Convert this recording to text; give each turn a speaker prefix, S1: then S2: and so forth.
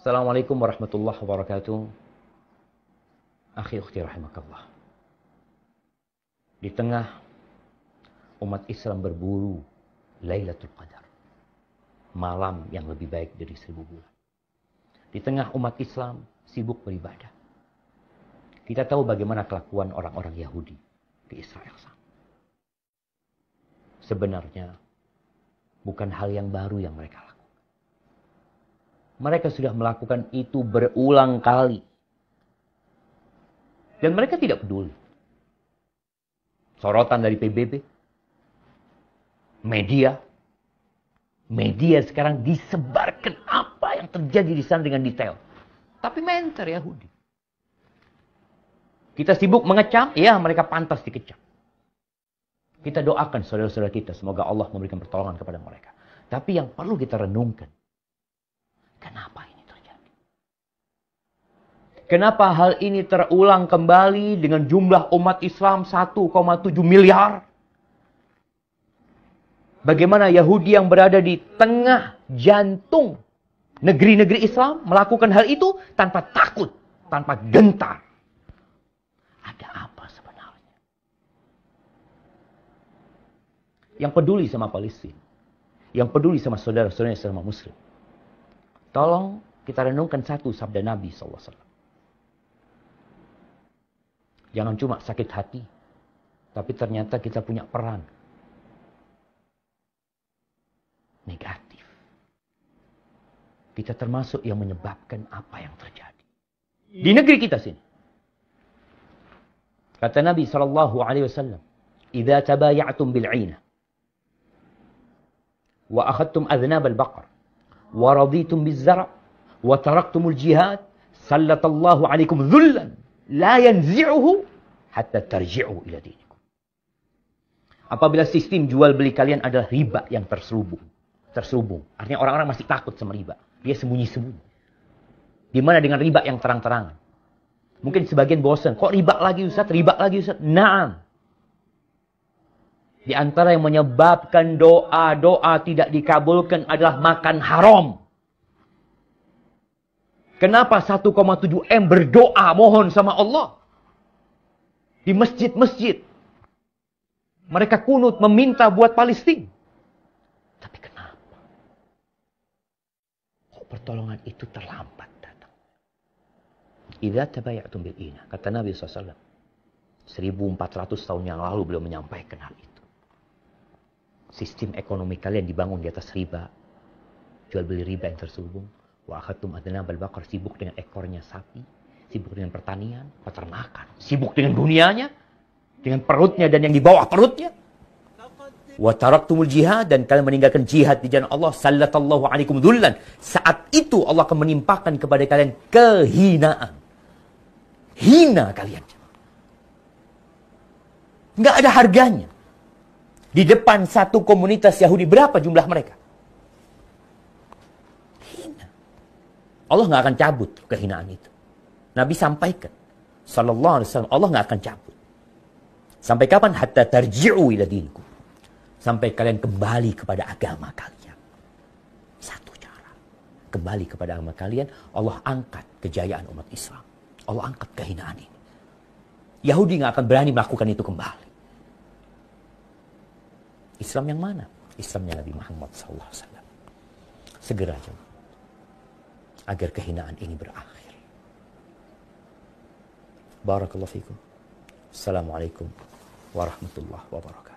S1: Assalamualaikum warahmatullahi wabarakatuh. Akhi ukhti rahimakallah. Di tengah umat Islam berburu Lailatul Qadar. Malam yang lebih baik dari seribu bulan. Di tengah umat Islam sibuk beribadah. Kita tahu bagaimana kelakuan orang-orang Yahudi di Israel sana. Sebenarnya bukan hal yang baru yang mereka lakukan mereka sudah melakukan itu berulang kali. Dan mereka tidak peduli. Sorotan dari PBB, media, media sekarang disebarkan apa yang terjadi di sana dengan detail. Tapi mentor Yahudi. Kita sibuk mengecam, ya mereka pantas dikecam. Kita doakan saudara-saudara kita, semoga Allah memberikan pertolongan kepada mereka. Tapi yang perlu kita renungkan, Kenapa ini terjadi? Kenapa hal ini terulang kembali dengan jumlah umat Islam 1,7 miliar? Bagaimana Yahudi yang berada di tengah jantung negeri-negeri Islam melakukan hal itu tanpa takut, tanpa gentar? Ada apa sebenarnya? Yang peduli sama Palestina, yang peduli sama saudara-saudara sama muslim Tolong kita renungkan satu sabda Nabi SAW. Jangan cuma sakit hati, tapi ternyata kita punya peran. Negatif. Kita termasuk yang menyebabkan apa yang terjadi. Iya. Di negeri kita sini. Kata Nabi saw. alaihi wasallam, "Idza bil 'aina wa akhadtum aznab al-baqar." ورضيتم بالزرع وتركتم الجهاد سلط الله عليكم ذلا لا ينزعه حتى ترجعوا إلى دينكم. Apabila sistem jual beli kalian adalah riba yang terselubung, terselubung. Artinya orang-orang masih takut sama riba. Dia sembunyi-sembunyi. Gimana dengan riba yang terang-terangan? Mungkin sebagian bosan, kok riba lagi Ustaz? Riba lagi Ustaz? Naam. Di antara yang menyebabkan doa-doa tidak dikabulkan adalah makan haram. Kenapa 1,7 M berdoa mohon sama Allah? Di masjid-masjid. Mereka kunut meminta buat Palestina. Tapi kenapa? Kok pertolongan itu terlambat datang? Iza tabayatum tumbil ina. Kata Nabi SAW. 1400 tahun yang lalu beliau menyampaikan hal itu sistem ekonomi kalian dibangun di atas riba. Jual beli riba yang terselubung. Wa akhatum adna bal bakar sibuk dengan ekornya sapi, sibuk dengan pertanian, peternakan, sibuk dengan dunianya, dengan perutnya dan yang di bawah perutnya. Wa taraktumul jihad dan kalian meninggalkan jihad di jalan Allah sallallahu alaikum dzullan. Saat itu Allah akan menimpakan kepada kalian kehinaan. Hina kalian. Enggak ada harganya. Di depan satu komunitas Yahudi, berapa jumlah mereka? Hina. Allah nggak akan cabut kehinaan itu. Nabi sampaikan. Sallallahu alaihi wasallam. Allah nggak akan cabut. Sampai kapan? Hatta tarji'u ila dinku. Sampai kalian kembali kepada agama kalian. Satu cara. Kembali kepada agama kalian. Allah angkat kejayaan umat Islam. Allah angkat kehinaan ini. Yahudi nggak akan berani melakukan itu kembali. Islam yang mana? Islamnya Nabi Muhammad SAW. Segera jemaah. Agar kehinaan ini berakhir. Barakallahu fikum. Assalamualaikum warahmatullahi wabarakatuh.